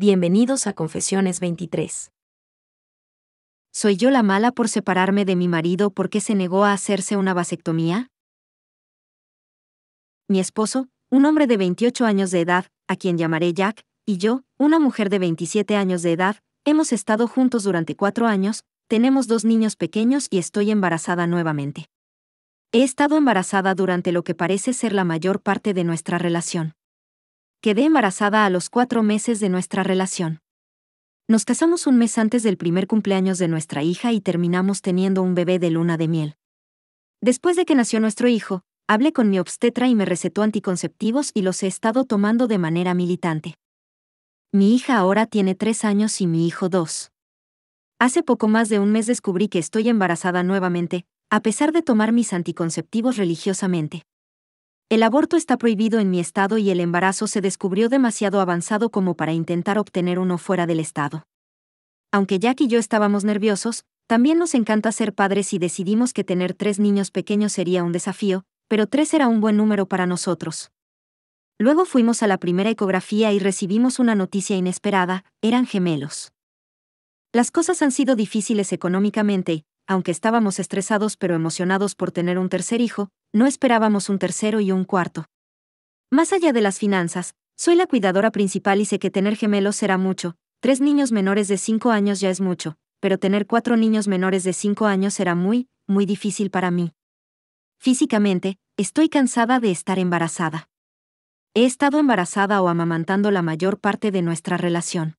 Bienvenidos a Confesiones 23. ¿Soy yo la mala por separarme de mi marido porque se negó a hacerse una vasectomía? Mi esposo, un hombre de 28 años de edad, a quien llamaré Jack, y yo, una mujer de 27 años de edad, hemos estado juntos durante cuatro años, tenemos dos niños pequeños y estoy embarazada nuevamente. He estado embarazada durante lo que parece ser la mayor parte de nuestra relación quedé embarazada a los cuatro meses de nuestra relación. Nos casamos un mes antes del primer cumpleaños de nuestra hija y terminamos teniendo un bebé de luna de miel. Después de que nació nuestro hijo, hablé con mi obstetra y me recetó anticonceptivos y los he estado tomando de manera militante. Mi hija ahora tiene tres años y mi hijo dos. Hace poco más de un mes descubrí que estoy embarazada nuevamente, a pesar de tomar mis anticonceptivos religiosamente. El aborto está prohibido en mi estado y el embarazo se descubrió demasiado avanzado como para intentar obtener uno fuera del estado. Aunque Jack y yo estábamos nerviosos, también nos encanta ser padres y decidimos que tener tres niños pequeños sería un desafío, pero tres era un buen número para nosotros. Luego fuimos a la primera ecografía y recibimos una noticia inesperada, eran gemelos. Las cosas han sido difíciles económicamente, aunque estábamos estresados pero emocionados por tener un tercer hijo, no esperábamos un tercero y un cuarto. Más allá de las finanzas, soy la cuidadora principal y sé que tener gemelos será mucho, tres niños menores de cinco años ya es mucho, pero tener cuatro niños menores de cinco años será muy, muy difícil para mí. Físicamente, estoy cansada de estar embarazada. He estado embarazada o amamantando la mayor parte de nuestra relación.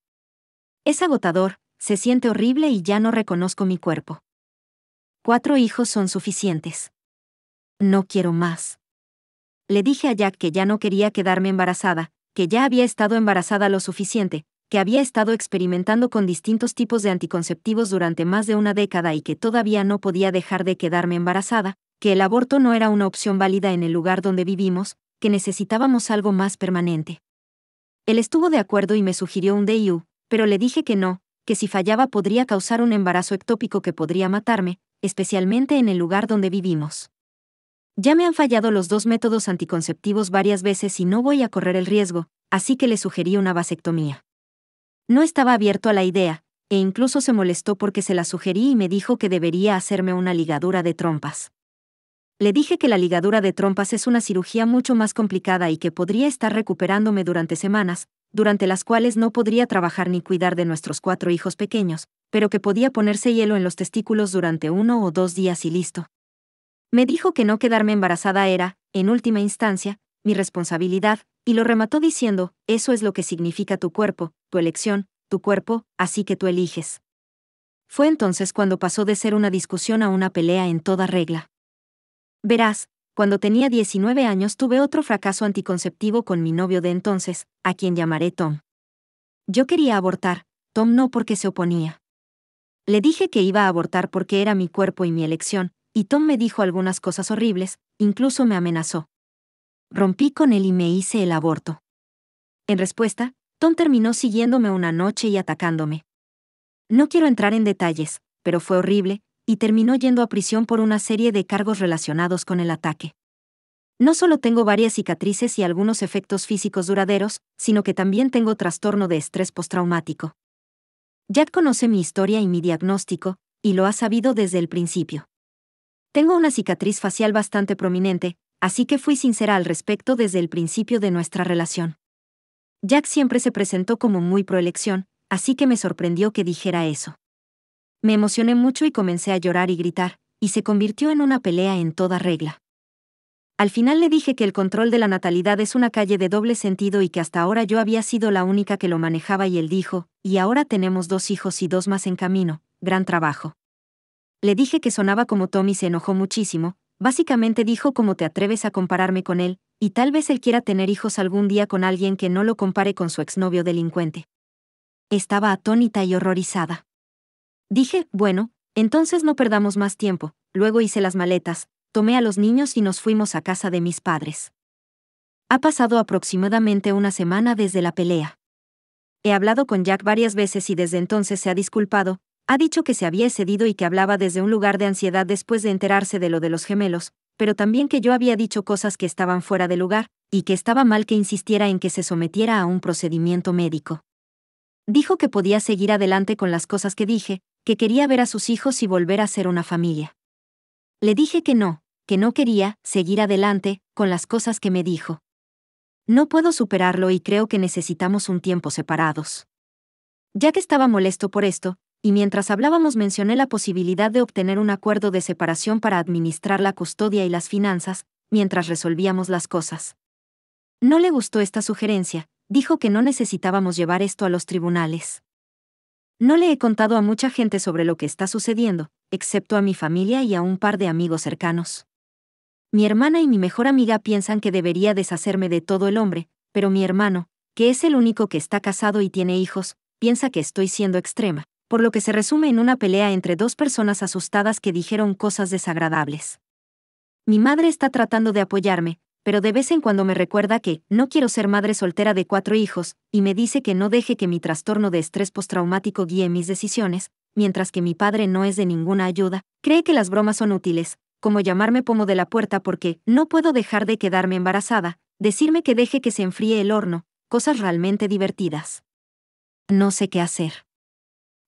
Es agotador, se siente horrible y ya no reconozco mi cuerpo. Cuatro hijos son suficientes no quiero más. Le dije a Jack que ya no quería quedarme embarazada, que ya había estado embarazada lo suficiente, que había estado experimentando con distintos tipos de anticonceptivos durante más de una década y que todavía no podía dejar de quedarme embarazada, que el aborto no era una opción válida en el lugar donde vivimos, que necesitábamos algo más permanente. Él estuvo de acuerdo y me sugirió un DIU, pero le dije que no, que si fallaba podría causar un embarazo ectópico que podría matarme, especialmente en el lugar donde vivimos. Ya me han fallado los dos métodos anticonceptivos varias veces y no voy a correr el riesgo, así que le sugerí una vasectomía. No estaba abierto a la idea, e incluso se molestó porque se la sugerí y me dijo que debería hacerme una ligadura de trompas. Le dije que la ligadura de trompas es una cirugía mucho más complicada y que podría estar recuperándome durante semanas, durante las cuales no podría trabajar ni cuidar de nuestros cuatro hijos pequeños, pero que podía ponerse hielo en los testículos durante uno o dos días y listo. Me dijo que no quedarme embarazada era, en última instancia, mi responsabilidad, y lo remató diciendo, eso es lo que significa tu cuerpo, tu elección, tu cuerpo, así que tú eliges. Fue entonces cuando pasó de ser una discusión a una pelea en toda regla. Verás, cuando tenía 19 años tuve otro fracaso anticonceptivo con mi novio de entonces, a quien llamaré Tom. Yo quería abortar, Tom no porque se oponía. Le dije que iba a abortar porque era mi cuerpo y mi elección, y Tom me dijo algunas cosas horribles, incluso me amenazó. Rompí con él y me hice el aborto. En respuesta, Tom terminó siguiéndome una noche y atacándome. No quiero entrar en detalles, pero fue horrible, y terminó yendo a prisión por una serie de cargos relacionados con el ataque. No solo tengo varias cicatrices y algunos efectos físicos duraderos, sino que también tengo trastorno de estrés postraumático. Jack conoce mi historia y mi diagnóstico, y lo ha sabido desde el principio. Tengo una cicatriz facial bastante prominente, así que fui sincera al respecto desde el principio de nuestra relación. Jack siempre se presentó como muy proelección, así que me sorprendió que dijera eso. Me emocioné mucho y comencé a llorar y gritar, y se convirtió en una pelea en toda regla. Al final le dije que el control de la natalidad es una calle de doble sentido y que hasta ahora yo había sido la única que lo manejaba y él dijo, y ahora tenemos dos hijos y dos más en camino, gran trabajo. Le dije que sonaba como Tommy se enojó muchísimo, básicamente dijo cómo te atreves a compararme con él, y tal vez él quiera tener hijos algún día con alguien que no lo compare con su exnovio delincuente. Estaba atónita y horrorizada. Dije, bueno, entonces no perdamos más tiempo, luego hice las maletas, tomé a los niños y nos fuimos a casa de mis padres. Ha pasado aproximadamente una semana desde la pelea. He hablado con Jack varias veces y desde entonces se ha disculpado, ha dicho que se había excedido y que hablaba desde un lugar de ansiedad después de enterarse de lo de los gemelos, pero también que yo había dicho cosas que estaban fuera de lugar, y que estaba mal que insistiera en que se sometiera a un procedimiento médico. Dijo que podía seguir adelante con las cosas que dije, que quería ver a sus hijos y volver a ser una familia. Le dije que no, que no quería seguir adelante con las cosas que me dijo. No puedo superarlo y creo que necesitamos un tiempo separados. Ya que estaba molesto por esto, y mientras hablábamos mencioné la posibilidad de obtener un acuerdo de separación para administrar la custodia y las finanzas, mientras resolvíamos las cosas. No le gustó esta sugerencia, dijo que no necesitábamos llevar esto a los tribunales. No le he contado a mucha gente sobre lo que está sucediendo, excepto a mi familia y a un par de amigos cercanos. Mi hermana y mi mejor amiga piensan que debería deshacerme de todo el hombre, pero mi hermano, que es el único que está casado y tiene hijos, piensa que estoy siendo extrema por lo que se resume en una pelea entre dos personas asustadas que dijeron cosas desagradables. Mi madre está tratando de apoyarme, pero de vez en cuando me recuerda que no quiero ser madre soltera de cuatro hijos, y me dice que no deje que mi trastorno de estrés postraumático guíe mis decisiones, mientras que mi padre no es de ninguna ayuda, cree que las bromas son útiles, como llamarme pomo de la puerta porque no puedo dejar de quedarme embarazada, decirme que deje que se enfríe el horno, cosas realmente divertidas. No sé qué hacer.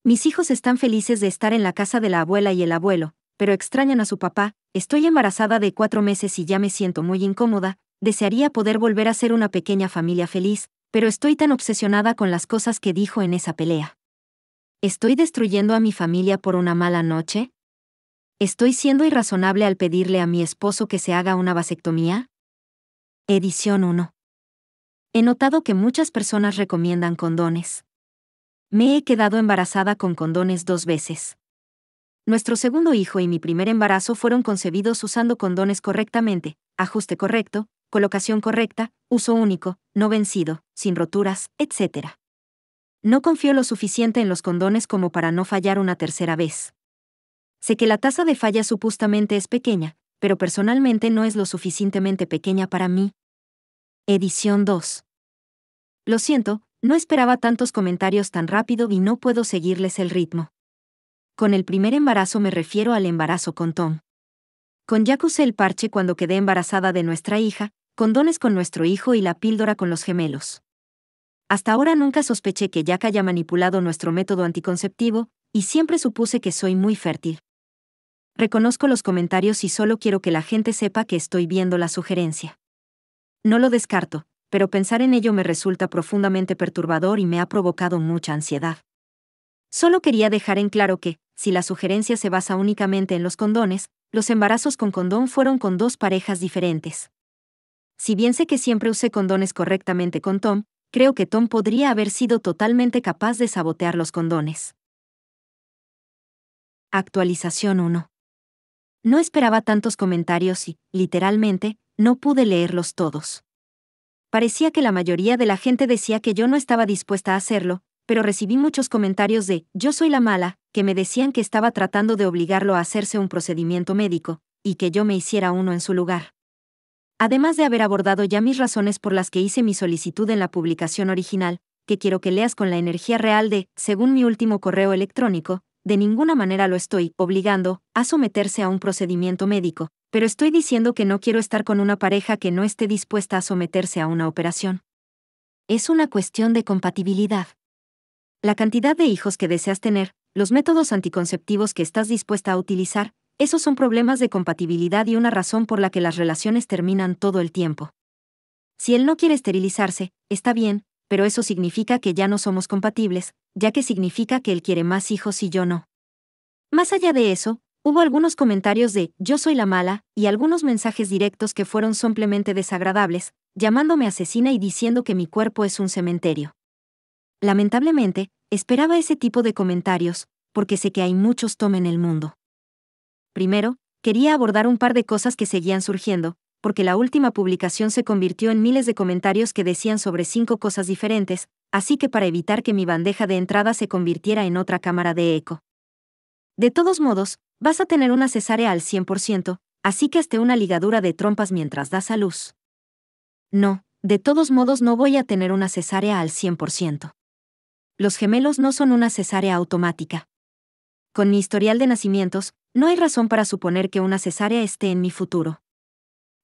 Mis hijos están felices de estar en la casa de la abuela y el abuelo, pero extrañan a su papá, estoy embarazada de cuatro meses y ya me siento muy incómoda, desearía poder volver a ser una pequeña familia feliz, pero estoy tan obsesionada con las cosas que dijo en esa pelea. ¿Estoy destruyendo a mi familia por una mala noche? ¿Estoy siendo irrazonable al pedirle a mi esposo que se haga una vasectomía? Edición 1. He notado que muchas personas recomiendan condones. Me he quedado embarazada con condones dos veces. Nuestro segundo hijo y mi primer embarazo fueron concebidos usando condones correctamente, ajuste correcto, colocación correcta, uso único, no vencido, sin roturas, etc. No confío lo suficiente en los condones como para no fallar una tercera vez. Sé que la tasa de falla supuestamente es pequeña, pero personalmente no es lo suficientemente pequeña para mí. Edición 2. Lo siento, no esperaba tantos comentarios tan rápido y no puedo seguirles el ritmo. Con el primer embarazo me refiero al embarazo con Tom. Con Jack usé el parche cuando quedé embarazada de nuestra hija, condones con nuestro hijo y la píldora con los gemelos. Hasta ahora nunca sospeché que Jack haya manipulado nuestro método anticonceptivo, y siempre supuse que soy muy fértil. Reconozco los comentarios y solo quiero que la gente sepa que estoy viendo la sugerencia. No lo descarto, pero pensar en ello me resulta profundamente perturbador y me ha provocado mucha ansiedad. Solo quería dejar en claro que, si la sugerencia se basa únicamente en los condones, los embarazos con condón fueron con dos parejas diferentes. Si bien sé que siempre usé condones correctamente con Tom, creo que Tom podría haber sido totalmente capaz de sabotear los condones. Actualización 1. No esperaba tantos comentarios y, literalmente, no pude leerlos todos. Parecía que la mayoría de la gente decía que yo no estaba dispuesta a hacerlo, pero recibí muchos comentarios de yo soy la mala, que me decían que estaba tratando de obligarlo a hacerse un procedimiento médico, y que yo me hiciera uno en su lugar. Además de haber abordado ya mis razones por las que hice mi solicitud en la publicación original, que quiero que leas con la energía real de, según mi último correo electrónico, de ninguna manera lo estoy obligando a someterse a un procedimiento médico, pero estoy diciendo que no quiero estar con una pareja que no esté dispuesta a someterse a una operación. Es una cuestión de compatibilidad. La cantidad de hijos que deseas tener, los métodos anticonceptivos que estás dispuesta a utilizar, esos son problemas de compatibilidad y una razón por la que las relaciones terminan todo el tiempo. Si él no quiere esterilizarse, está bien, pero eso significa que ya no somos compatibles, ya que significa que él quiere más hijos y yo no. Más allá de eso, Hubo algunos comentarios de yo soy la mala y algunos mensajes directos que fueron simplemente desagradables, llamándome asesina y diciendo que mi cuerpo es un cementerio. Lamentablemente, esperaba ese tipo de comentarios, porque sé que hay muchos tomen en el mundo. Primero, quería abordar un par de cosas que seguían surgiendo, porque la última publicación se convirtió en miles de comentarios que decían sobre cinco cosas diferentes, así que para evitar que mi bandeja de entrada se convirtiera en otra cámara de eco. De todos modos, Vas a tener una cesárea al 100%, así que esté una ligadura de trompas mientras das a luz. No, de todos modos no voy a tener una cesárea al 100%. Los gemelos no son una cesárea automática. Con mi historial de nacimientos, no hay razón para suponer que una cesárea esté en mi futuro.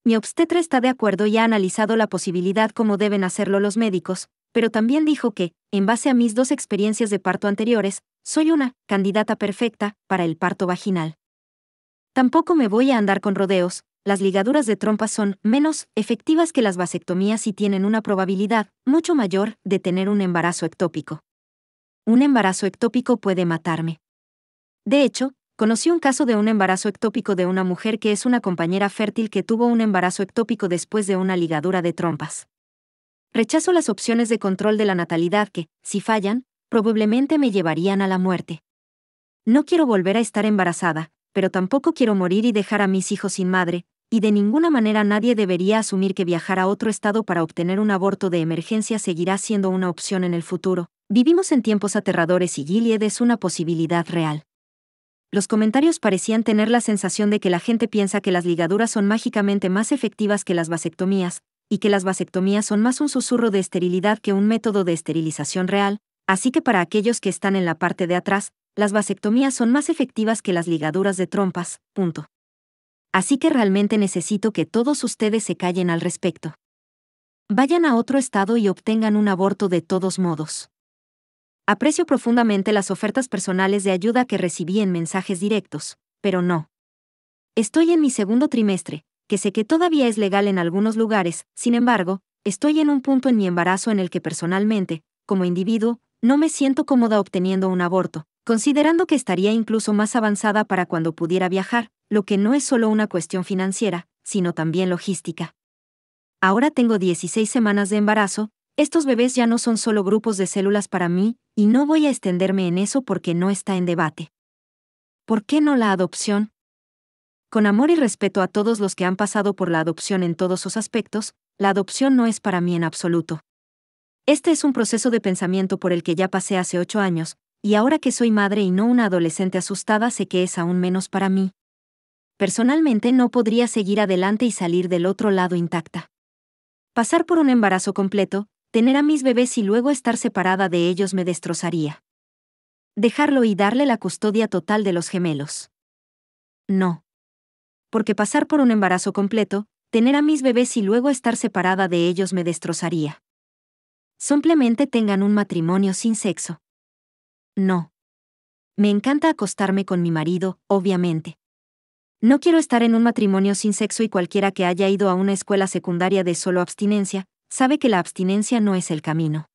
Mi obstetra está de acuerdo y ha analizado la posibilidad como deben hacerlo los médicos, pero también dijo que, en base a mis dos experiencias de parto anteriores, soy una candidata perfecta para el parto vaginal. Tampoco me voy a andar con rodeos, las ligaduras de trompas son menos efectivas que las vasectomías y tienen una probabilidad mucho mayor de tener un embarazo ectópico. Un embarazo ectópico puede matarme. De hecho, conocí un caso de un embarazo ectópico de una mujer que es una compañera fértil que tuvo un embarazo ectópico después de una ligadura de trompas. Rechazo las opciones de control de la natalidad que, si fallan, probablemente me llevarían a la muerte. No quiero volver a estar embarazada, pero tampoco quiero morir y dejar a mis hijos sin madre, y de ninguna manera nadie debería asumir que viajar a otro estado para obtener un aborto de emergencia seguirá siendo una opción en el futuro. Vivimos en tiempos aterradores y Gilead es una posibilidad real. Los comentarios parecían tener la sensación de que la gente piensa que las ligaduras son mágicamente más efectivas que las vasectomías, y que las vasectomías son más un susurro de esterilidad que un método de esterilización real, Así que para aquellos que están en la parte de atrás, las vasectomías son más efectivas que las ligaduras de trompas, punto. Así que realmente necesito que todos ustedes se callen al respecto. Vayan a otro estado y obtengan un aborto de todos modos. Aprecio profundamente las ofertas personales de ayuda que recibí en mensajes directos, pero no. Estoy en mi segundo trimestre, que sé que todavía es legal en algunos lugares, sin embargo, estoy en un punto en mi embarazo en el que personalmente, como individuo, no me siento cómoda obteniendo un aborto, considerando que estaría incluso más avanzada para cuando pudiera viajar, lo que no es solo una cuestión financiera, sino también logística. Ahora tengo 16 semanas de embarazo, estos bebés ya no son solo grupos de células para mí, y no voy a extenderme en eso porque no está en debate. ¿Por qué no la adopción? Con amor y respeto a todos los que han pasado por la adopción en todos sus aspectos, la adopción no es para mí en absoluto. Este es un proceso de pensamiento por el que ya pasé hace ocho años, y ahora que soy madre y no una adolescente asustada sé que es aún menos para mí. Personalmente no podría seguir adelante y salir del otro lado intacta. Pasar por un embarazo completo, tener a mis bebés y luego estar separada de ellos me destrozaría. Dejarlo y darle la custodia total de los gemelos. No. Porque pasar por un embarazo completo, tener a mis bebés y luego estar separada de ellos me destrozaría. Simplemente tengan un matrimonio sin sexo. No. Me encanta acostarme con mi marido, obviamente. No quiero estar en un matrimonio sin sexo y cualquiera que haya ido a una escuela secundaria de solo abstinencia, sabe que la abstinencia no es el camino.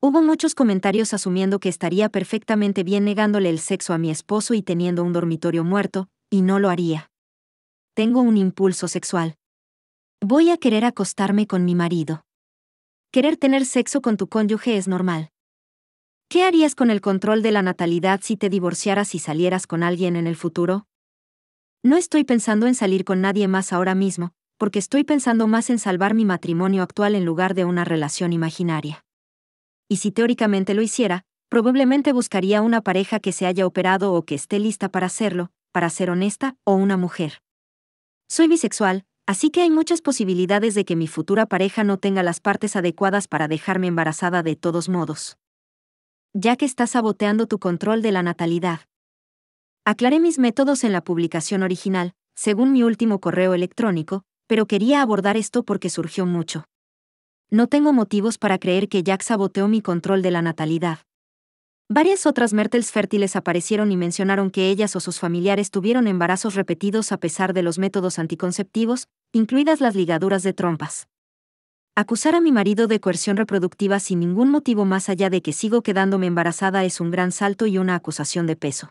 Hubo muchos comentarios asumiendo que estaría perfectamente bien negándole el sexo a mi esposo y teniendo un dormitorio muerto, y no lo haría. Tengo un impulso sexual. Voy a querer acostarme con mi marido querer tener sexo con tu cónyuge es normal. ¿Qué harías con el control de la natalidad si te divorciaras y salieras con alguien en el futuro? No estoy pensando en salir con nadie más ahora mismo, porque estoy pensando más en salvar mi matrimonio actual en lugar de una relación imaginaria. Y si teóricamente lo hiciera, probablemente buscaría una pareja que se haya operado o que esté lista para hacerlo, para ser honesta, o una mujer. Soy bisexual, Así que hay muchas posibilidades de que mi futura pareja no tenga las partes adecuadas para dejarme embarazada de todos modos. Ya que estás saboteando tu control de la natalidad. Aclaré mis métodos en la publicación original, según mi último correo electrónico, pero quería abordar esto porque surgió mucho. No tengo motivos para creer que Jack saboteó mi control de la natalidad. Varias otras Mertels fértiles aparecieron y mencionaron que ellas o sus familiares tuvieron embarazos repetidos a pesar de los métodos anticonceptivos, incluidas las ligaduras de trompas. Acusar a mi marido de coerción reproductiva sin ningún motivo más allá de que sigo quedándome embarazada es un gran salto y una acusación de peso.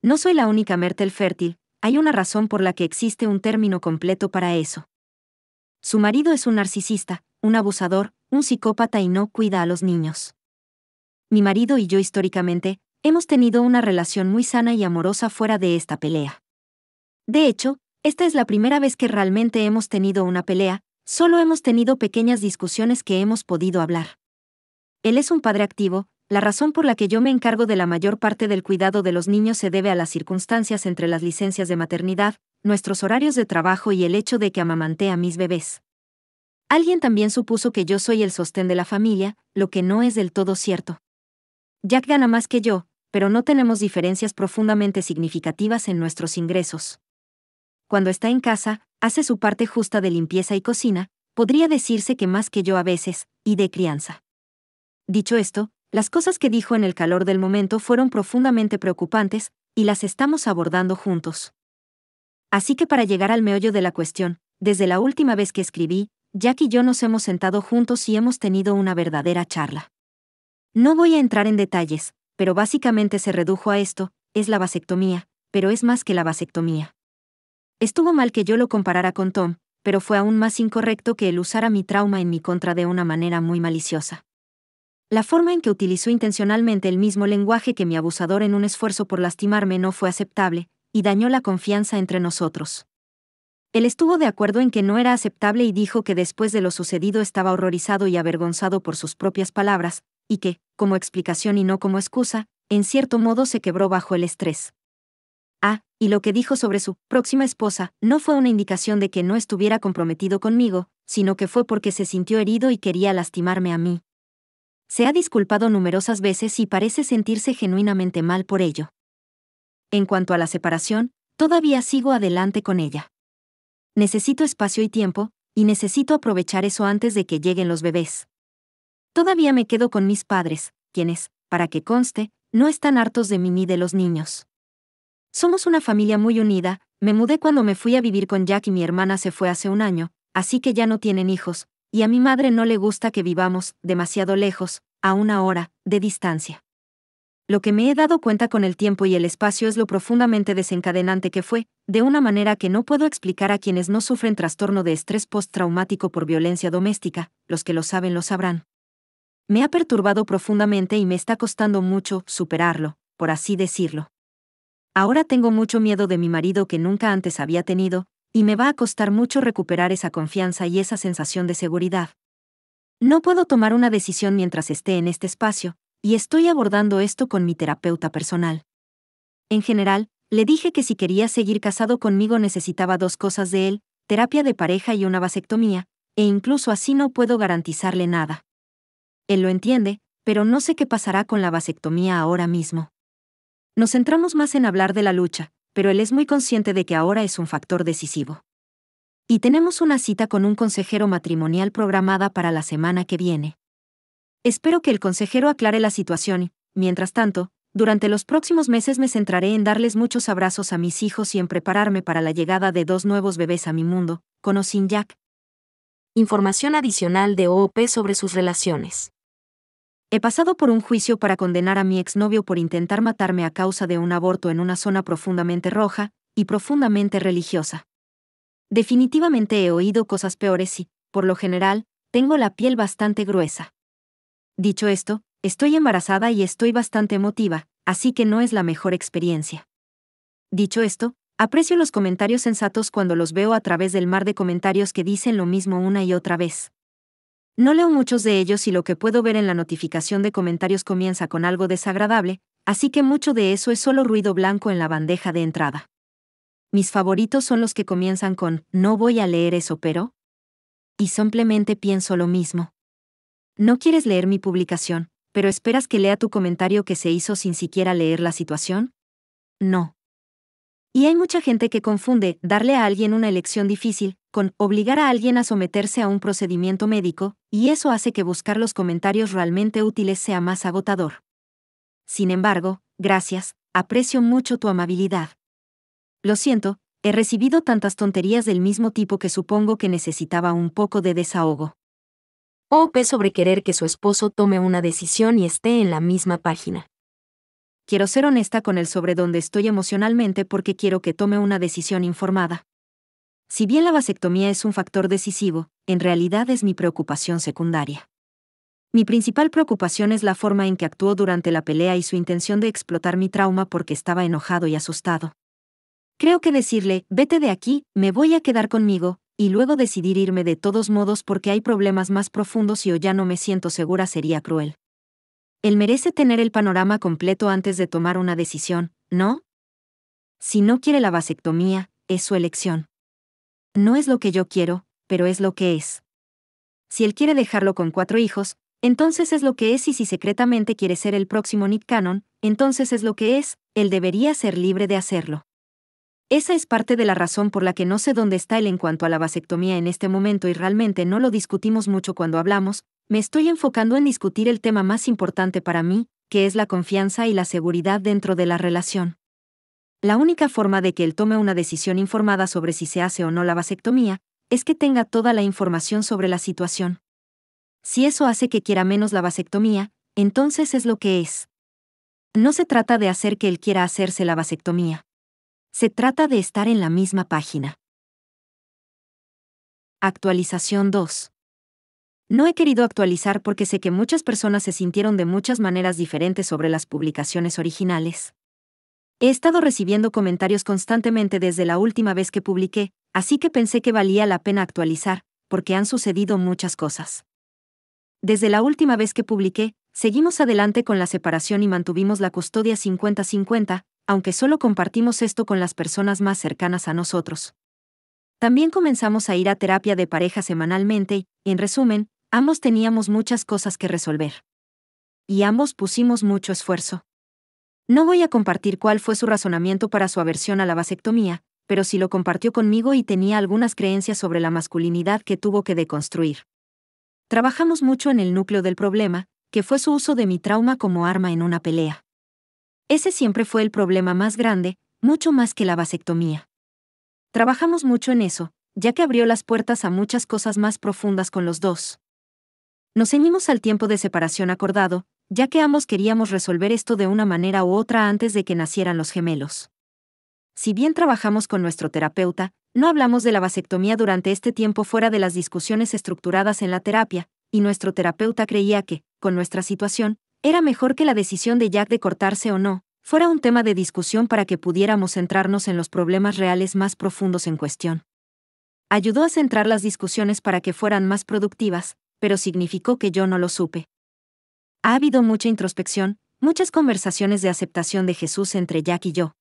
No soy la única Mertel fértil, hay una razón por la que existe un término completo para eso. Su marido es un narcisista, un abusador, un psicópata y no cuida a los niños mi marido y yo históricamente, hemos tenido una relación muy sana y amorosa fuera de esta pelea. De hecho, esta es la primera vez que realmente hemos tenido una pelea, solo hemos tenido pequeñas discusiones que hemos podido hablar. Él es un padre activo, la razón por la que yo me encargo de la mayor parte del cuidado de los niños se debe a las circunstancias entre las licencias de maternidad, nuestros horarios de trabajo y el hecho de que amamanté a mis bebés. Alguien también supuso que yo soy el sostén de la familia, lo que no es del todo cierto. Jack gana más que yo, pero no tenemos diferencias profundamente significativas en nuestros ingresos. Cuando está en casa, hace su parte justa de limpieza y cocina, podría decirse que más que yo a veces, y de crianza. Dicho esto, las cosas que dijo en el calor del momento fueron profundamente preocupantes, y las estamos abordando juntos. Así que para llegar al meollo de la cuestión, desde la última vez que escribí, Jack y yo nos hemos sentado juntos y hemos tenido una verdadera charla. No voy a entrar en detalles, pero básicamente se redujo a esto, es la vasectomía, pero es más que la vasectomía. Estuvo mal que yo lo comparara con Tom, pero fue aún más incorrecto que él usara mi trauma en mi contra de una manera muy maliciosa. La forma en que utilizó intencionalmente el mismo lenguaje que mi abusador en un esfuerzo por lastimarme no fue aceptable, y dañó la confianza entre nosotros. Él estuvo de acuerdo en que no era aceptable y dijo que después de lo sucedido estaba horrorizado y avergonzado por sus propias palabras, y que, como explicación y no como excusa, en cierto modo se quebró bajo el estrés. Ah, y lo que dijo sobre su próxima esposa no fue una indicación de que no estuviera comprometido conmigo, sino que fue porque se sintió herido y quería lastimarme a mí. Se ha disculpado numerosas veces y parece sentirse genuinamente mal por ello. En cuanto a la separación, todavía sigo adelante con ella. Necesito espacio y tiempo, y necesito aprovechar eso antes de que lleguen los bebés. Todavía me quedo con mis padres, quienes, para que conste, no están hartos de mí ni de los niños. Somos una familia muy unida, me mudé cuando me fui a vivir con Jack y mi hermana se fue hace un año, así que ya no tienen hijos, y a mi madre no le gusta que vivamos, demasiado lejos, a una hora, de distancia. Lo que me he dado cuenta con el tiempo y el espacio es lo profundamente desencadenante que fue, de una manera que no puedo explicar a quienes no sufren trastorno de estrés postraumático por violencia doméstica, los que lo saben lo sabrán. Me ha perturbado profundamente y me está costando mucho superarlo, por así decirlo. Ahora tengo mucho miedo de mi marido que nunca antes había tenido, y me va a costar mucho recuperar esa confianza y esa sensación de seguridad. No puedo tomar una decisión mientras esté en este espacio, y estoy abordando esto con mi terapeuta personal. En general, le dije que si quería seguir casado conmigo necesitaba dos cosas de él, terapia de pareja y una vasectomía, e incluso así no puedo garantizarle nada. Él lo entiende, pero no sé qué pasará con la vasectomía ahora mismo. Nos centramos más en hablar de la lucha, pero él es muy consciente de que ahora es un factor decisivo. Y tenemos una cita con un consejero matrimonial programada para la semana que viene. Espero que el consejero aclare la situación, y, mientras tanto, durante los próximos meses me centraré en darles muchos abrazos a mis hijos y en prepararme para la llegada de dos nuevos bebés a mi mundo, con o sin Jack. Información adicional de OOP sobre sus relaciones. He pasado por un juicio para condenar a mi exnovio por intentar matarme a causa de un aborto en una zona profundamente roja y profundamente religiosa. Definitivamente he oído cosas peores y, por lo general, tengo la piel bastante gruesa. Dicho esto, estoy embarazada y estoy bastante emotiva, así que no es la mejor experiencia. Dicho esto, aprecio los comentarios sensatos cuando los veo a través del mar de comentarios que dicen lo mismo una y otra vez. No leo muchos de ellos y lo que puedo ver en la notificación de comentarios comienza con algo desagradable, así que mucho de eso es solo ruido blanco en la bandeja de entrada. Mis favoritos son los que comienzan con no voy a leer eso pero... Y simplemente pienso lo mismo. No quieres leer mi publicación, pero esperas que lea tu comentario que se hizo sin siquiera leer la situación? No. Y hay mucha gente que confunde darle a alguien una elección difícil con obligar a alguien a someterse a un procedimiento médico, y eso hace que buscar los comentarios realmente útiles sea más agotador. Sin embargo, gracias, aprecio mucho tu amabilidad. Lo siento, he recibido tantas tonterías del mismo tipo que supongo que necesitaba un poco de desahogo. OP oh, sobre querer que su esposo tome una decisión y esté en la misma página. Quiero ser honesta con él sobre dónde estoy emocionalmente porque quiero que tome una decisión informada. Si bien la vasectomía es un factor decisivo, en realidad es mi preocupación secundaria. Mi principal preocupación es la forma en que actuó durante la pelea y su intención de explotar mi trauma porque estaba enojado y asustado. Creo que decirle, vete de aquí, me voy a quedar conmigo, y luego decidir irme de todos modos porque hay problemas más profundos y o ya no me siento segura sería cruel. Él merece tener el panorama completo antes de tomar una decisión, ¿no? Si no quiere la vasectomía, es su elección. No es lo que yo quiero, pero es lo que es. Si él quiere dejarlo con cuatro hijos, entonces es lo que es y si secretamente quiere ser el próximo Nick Cannon, entonces es lo que es, él debería ser libre de hacerlo. Esa es parte de la razón por la que no sé dónde está él en cuanto a la vasectomía en este momento y realmente no lo discutimos mucho cuando hablamos, me estoy enfocando en discutir el tema más importante para mí, que es la confianza y la seguridad dentro de la relación. La única forma de que él tome una decisión informada sobre si se hace o no la vasectomía es que tenga toda la información sobre la situación. Si eso hace que quiera menos la vasectomía, entonces es lo que es. No se trata de hacer que él quiera hacerse la vasectomía. Se trata de estar en la misma página. Actualización 2. No he querido actualizar porque sé que muchas personas se sintieron de muchas maneras diferentes sobre las publicaciones originales. He estado recibiendo comentarios constantemente desde la última vez que publiqué, así que pensé que valía la pena actualizar, porque han sucedido muchas cosas. Desde la última vez que publiqué, seguimos adelante con la separación y mantuvimos la custodia 50-50, aunque solo compartimos esto con las personas más cercanas a nosotros. También comenzamos a ir a terapia de pareja semanalmente, y en resumen, ambos teníamos muchas cosas que resolver. Y ambos pusimos mucho esfuerzo. No voy a compartir cuál fue su razonamiento para su aversión a la vasectomía, pero sí lo compartió conmigo y tenía algunas creencias sobre la masculinidad que tuvo que deconstruir. Trabajamos mucho en el núcleo del problema, que fue su uso de mi trauma como arma en una pelea. Ese siempre fue el problema más grande, mucho más que la vasectomía. Trabajamos mucho en eso, ya que abrió las puertas a muchas cosas más profundas con los dos. Nos ceñimos al tiempo de separación acordado, ya que ambos queríamos resolver esto de una manera u otra antes de que nacieran los gemelos. Si bien trabajamos con nuestro terapeuta, no hablamos de la vasectomía durante este tiempo fuera de las discusiones estructuradas en la terapia, y nuestro terapeuta creía que, con nuestra situación, era mejor que la decisión de Jack de cortarse o no, fuera un tema de discusión para que pudiéramos centrarnos en los problemas reales más profundos en cuestión. Ayudó a centrar las discusiones para que fueran más productivas, pero significó que yo no lo supe. Ha habido mucha introspección, muchas conversaciones de aceptación de Jesús entre Jack y yo.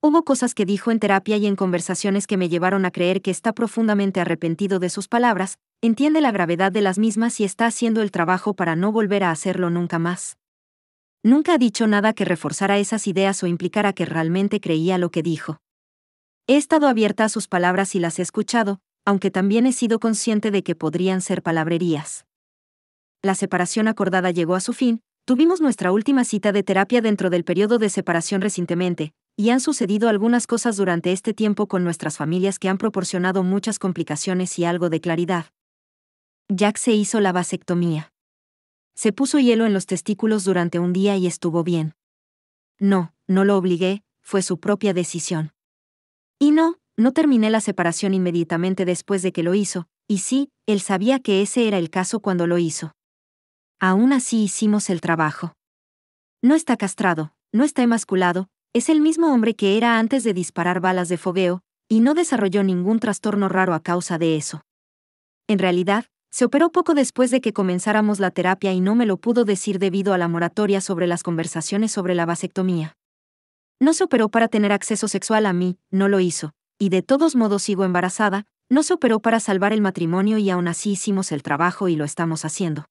Hubo cosas que dijo en terapia y en conversaciones que me llevaron a creer que está profundamente arrepentido de sus palabras, entiende la gravedad de las mismas y está haciendo el trabajo para no volver a hacerlo nunca más. Nunca ha dicho nada que reforzara esas ideas o implicara que realmente creía lo que dijo. He estado abierta a sus palabras y las he escuchado, aunque también he sido consciente de que podrían ser palabrerías la separación acordada llegó a su fin, tuvimos nuestra última cita de terapia dentro del periodo de separación recientemente, y han sucedido algunas cosas durante este tiempo con nuestras familias que han proporcionado muchas complicaciones y algo de claridad. Jack se hizo la vasectomía. Se puso hielo en los testículos durante un día y estuvo bien. No, no lo obligué, fue su propia decisión. Y no, no terminé la separación inmediatamente después de que lo hizo, y sí, él sabía que ese era el caso cuando lo hizo. Aún así hicimos el trabajo. No está castrado, no está emasculado, es el mismo hombre que era antes de disparar balas de fogueo, y no desarrolló ningún trastorno raro a causa de eso. En realidad, se operó poco después de que comenzáramos la terapia y no me lo pudo decir debido a la moratoria sobre las conversaciones sobre la vasectomía. No se operó para tener acceso sexual a mí, no lo hizo, y de todos modos sigo embarazada, no se operó para salvar el matrimonio y aún así hicimos el trabajo y lo estamos haciendo.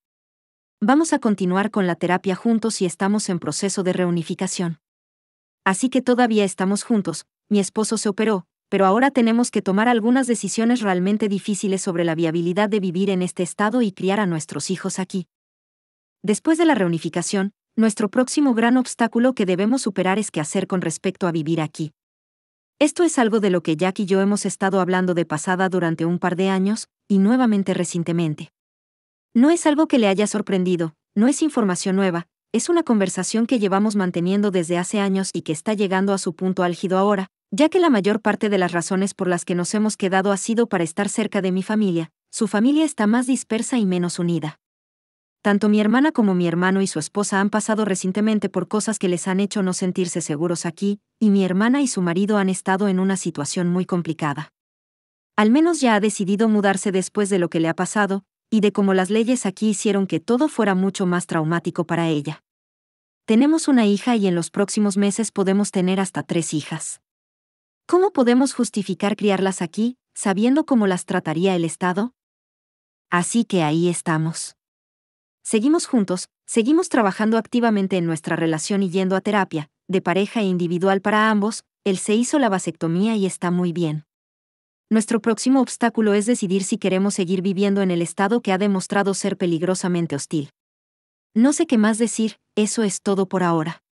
Vamos a continuar con la terapia juntos y estamos en proceso de reunificación. Así que todavía estamos juntos, mi esposo se operó, pero ahora tenemos que tomar algunas decisiones realmente difíciles sobre la viabilidad de vivir en este estado y criar a nuestros hijos aquí. Después de la reunificación, nuestro próximo gran obstáculo que debemos superar es qué hacer con respecto a vivir aquí. Esto es algo de lo que Jack y yo hemos estado hablando de pasada durante un par de años, y nuevamente recientemente. No es algo que le haya sorprendido, no es información nueva, es una conversación que llevamos manteniendo desde hace años y que está llegando a su punto álgido ahora, ya que la mayor parte de las razones por las que nos hemos quedado ha sido para estar cerca de mi familia, su familia está más dispersa y menos unida. Tanto mi hermana como mi hermano y su esposa han pasado recientemente por cosas que les han hecho no sentirse seguros aquí, y mi hermana y su marido han estado en una situación muy complicada. Al menos ya ha decidido mudarse después de lo que le ha pasado, y de cómo las leyes aquí hicieron que todo fuera mucho más traumático para ella. Tenemos una hija y en los próximos meses podemos tener hasta tres hijas. ¿Cómo podemos justificar criarlas aquí, sabiendo cómo las trataría el Estado? Así que ahí estamos. Seguimos juntos, seguimos trabajando activamente en nuestra relación y yendo a terapia, de pareja e individual para ambos, él se hizo la vasectomía y está muy bien. Nuestro próximo obstáculo es decidir si queremos seguir viviendo en el estado que ha demostrado ser peligrosamente hostil. No sé qué más decir, eso es todo por ahora.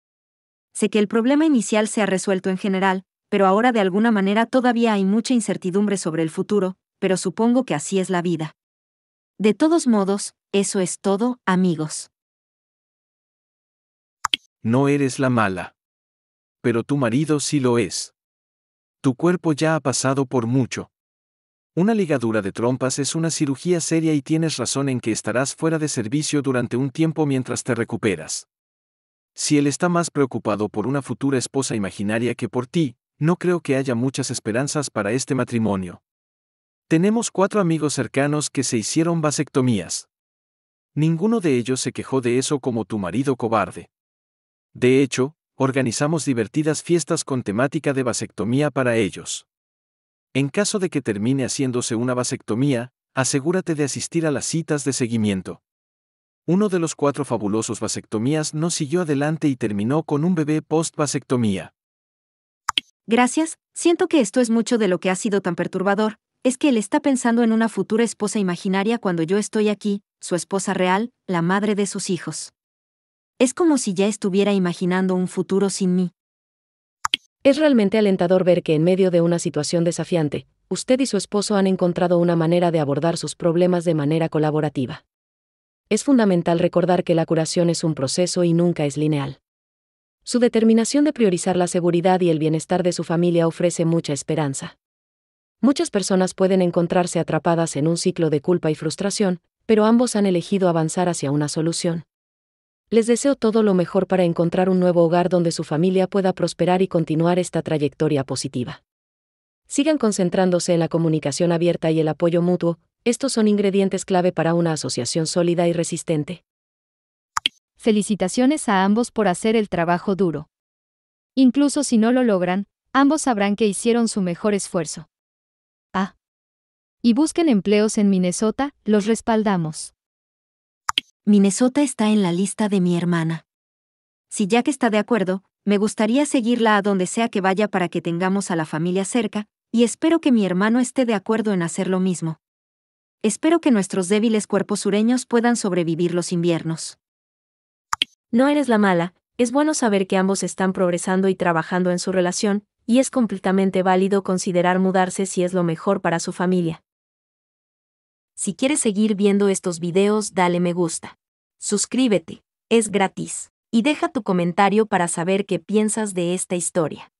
Sé que el problema inicial se ha resuelto en general, pero ahora de alguna manera todavía hay mucha incertidumbre sobre el futuro, pero supongo que así es la vida. De todos modos, eso es todo, amigos. No eres la mala. Pero tu marido sí lo es. Tu cuerpo ya ha pasado por mucho. Una ligadura de trompas es una cirugía seria y tienes razón en que estarás fuera de servicio durante un tiempo mientras te recuperas. Si él está más preocupado por una futura esposa imaginaria que por ti, no creo que haya muchas esperanzas para este matrimonio. Tenemos cuatro amigos cercanos que se hicieron vasectomías. Ninguno de ellos se quejó de eso como tu marido cobarde. De hecho, organizamos divertidas fiestas con temática de vasectomía para ellos. En caso de que termine haciéndose una vasectomía, asegúrate de asistir a las citas de seguimiento. Uno de los cuatro fabulosos vasectomías no siguió adelante y terminó con un bebé post-vasectomía. Gracias, siento que esto es mucho de lo que ha sido tan perturbador, es que él está pensando en una futura esposa imaginaria cuando yo estoy aquí, su esposa real, la madre de sus hijos. Es como si ya estuviera imaginando un futuro sin mí. Es realmente alentador ver que en medio de una situación desafiante, usted y su esposo han encontrado una manera de abordar sus problemas de manera colaborativa. Es fundamental recordar que la curación es un proceso y nunca es lineal. Su determinación de priorizar la seguridad y el bienestar de su familia ofrece mucha esperanza. Muchas personas pueden encontrarse atrapadas en un ciclo de culpa y frustración, pero ambos han elegido avanzar hacia una solución. Les deseo todo lo mejor para encontrar un nuevo hogar donde su familia pueda prosperar y continuar esta trayectoria positiva. Sigan concentrándose en la comunicación abierta y el apoyo mutuo, estos son ingredientes clave para una asociación sólida y resistente. Felicitaciones a ambos por hacer el trabajo duro. Incluso si no lo logran, ambos sabrán que hicieron su mejor esfuerzo. Ah. Y busquen empleos en Minnesota, los respaldamos. Minnesota está en la lista de mi hermana. Si ya que está de acuerdo, me gustaría seguirla a donde sea que vaya para que tengamos a la familia cerca, y espero que mi hermano esté de acuerdo en hacer lo mismo. Espero que nuestros débiles cuerpos sureños puedan sobrevivir los inviernos. No eres la mala, es bueno saber que ambos están progresando y trabajando en su relación, y es completamente válido considerar mudarse si es lo mejor para su familia. Si quieres seguir viendo estos videos, dale me gusta. Suscríbete, es gratis. Y deja tu comentario para saber qué piensas de esta historia.